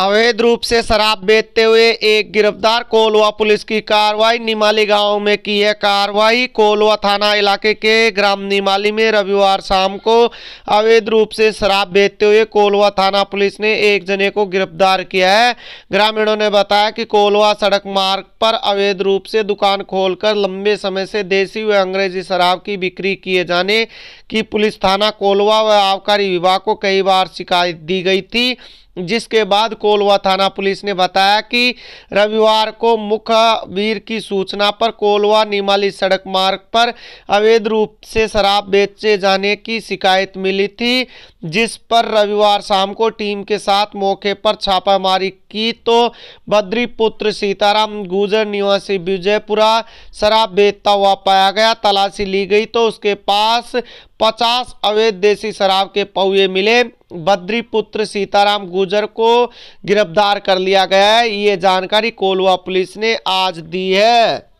अवैध रूप से शराब बेचते हुए एक गिरफ्तार कोलवा पुलिस की कार्रवाई निमाली गांव में की है कार्रवाई कोलवा थाना इलाके के ग्राम निमाली में रविवार शाम को अवैध रूप से शराब बेचते हुए कोलवा थाना पुलिस ने एक जने को गिरफ्तार किया है ग्रामीणों ने बताया कि कोलवा सड़क मार्ग पर अवैध रूप से दुकान खोलकर लंबे समय से देसी व अंग्रेजी शराब की बिक्री किए जाने की पुलिस थाना कोलवा व आबकारी विभाग को कई बार शिकायत दी गई थी जिसके बाद कोलवा थाना पुलिस ने बताया कि रविवार को मुखबीर की सूचना पर कोलवा निमाली सड़क मार्ग पर अवैध रूप से शराब बेचे जाने की शिकायत मिली थी जिस पर रविवार शाम को टीम के साथ मौके पर छापामारी की तो बद्री पुत्र सीताराम गुजर निवासी विजयपुरा शराब बेचता हुआ पाया गया तलाशी ली गई तो उसके पास पचास अवैध देसी शराब के पौए मिले बद्री पुत्र सीताराम गुजर को गिरफ्तार कर लिया गया है ये जानकारी कोलवा पुलिस ने आज दी है